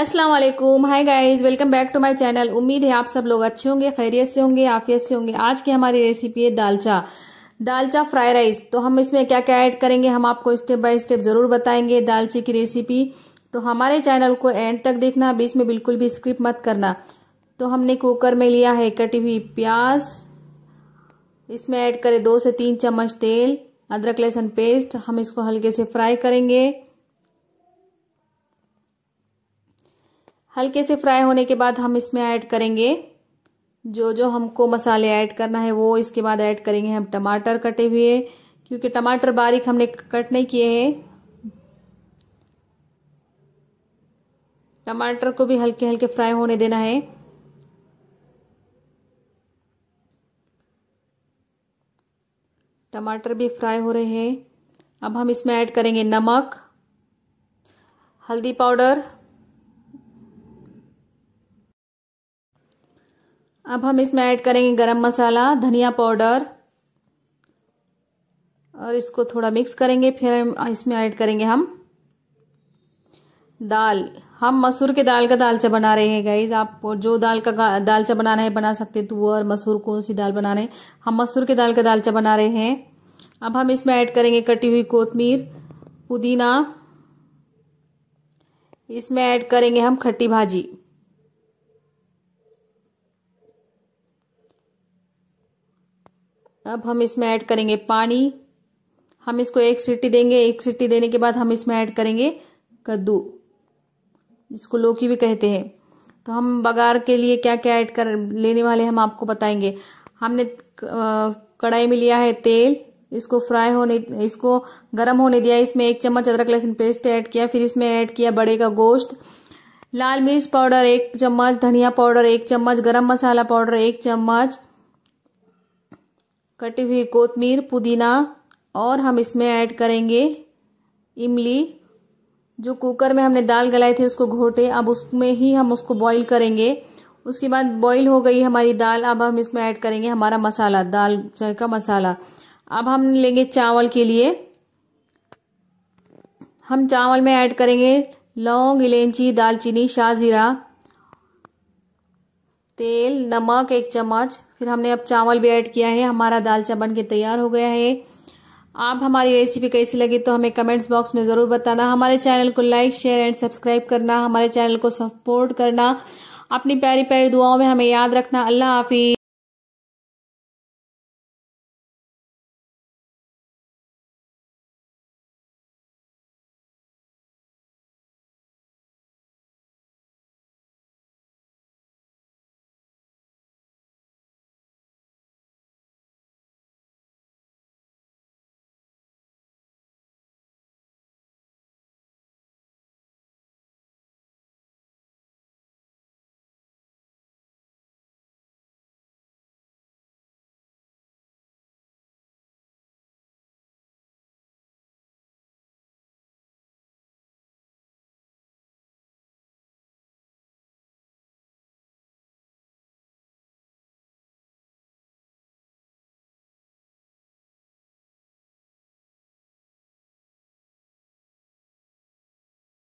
अस्सलाम वालेकुम hi guys welcome back to my channel उम्मीद है आप सब लोग अच्छे होंगे खैरियत से होंगे आफियत से होंगे आज की हमारी रेसिपी है दालचा दालचा फ्राई राइस तो हम इसमें क्या क्या ऐड करेंगे हम आपको स्टेप बाय स्टेप ज़रूर बताएंगे दालचे की रेसिपी तो हमारे चैनल को एंड तक देखना बीच में बिल्कुल भी स्क्रिप मत करना तो हमने कुकर में लिया है कटी हुई प्याज इसमें ऐड करें दो से तीन चम्मच तेल अदरक लहसुन पेस्ट हम इसको हल्के से फ्राई करेंगे हल्के से फ्राई होने के बाद हम इसमें ऐड करेंगे जो जो हमको मसाले ऐड करना है वो इसके बाद ऐड करेंगे हम टमाटर कटे हुए क्योंकि टमाटर बारीक हमने कट नहीं किए हैं टमाटर को भी हल्के हल्के फ्राई होने देना है टमाटर भी फ्राई हो रहे हैं अब हम इसमें ऐड करेंगे नमक हल्दी पाउडर अब हम इसमें ऐड करेंगे गरम मसाला धनिया पाउडर और इसको थोड़ा मिक्स करेंगे फिर इसमें ऐड करेंगे हम दाल हम मसूर के दाल का दालचा बना रहे हैं गाइज आप जो दाल का दालचा बनाना है बना सकते हैं तुअर मसूर कौन सी दाल बना रहे हैं हम मसूर के दाल का दालचा बना रहे हैं अब हम इसमें ऐड करेंगे कटी हुई कोतमीर पुदीना इसमें ऐड करेंगे हम खट्टी भाजी अब हम इसमें ऐड करेंगे पानी हम इसको एक सीटी देंगे एक सीटी देने के बाद हम इसमें ऐड करेंगे कद्दू जिसको लौकी भी कहते हैं तो हम बगार के लिए क्या क्या ऐड कर लेने वाले हम आपको बताएंगे हमने कढ़ाई में लिया है तेल इसको फ्राई होने इसको गर्म होने दिया इसमें एक चम्मच अदरक लहसुन पेस्ट ऐड किया फिर इसमें ऐड किया बड़े का गोश्त लाल मिर्च पाउडर एक चम्मच धनिया पाउडर एक चम्मच गरम मसाला पाउडर एक चम्मच कटी हुई कोतमीर पुदीना और हम इसमें ऐड करेंगे इमली जो कुकर में हमने दाल गलाए थे उसको घोटे अब उसमें ही हम उसको बॉईल करेंगे उसके बाद बॉईल हो गई हमारी दाल अब हम इसमें ऐड करेंगे हमारा मसाला दाल चाय का मसाला अब हम लेंगे चावल के लिए हम चावल में ऐड करेंगे लौंग इलायची दालचीनी शाहजीरा तेल नमक एक चम्मच फिर हमने अब चावल भी ऐड किया है हमारा दाल चावल के तैयार हो गया है आप हमारी रेसिपी कैसी लगी तो हमें कमेंट्स बॉक्स में ज़रूर बताना हमारे चैनल को लाइक शेयर एंड सब्सक्राइब करना हमारे चैनल को सपोर्ट करना अपनी प्यारी प्यारी दुआओं में हमें याद रखना अल्लाह हाफिज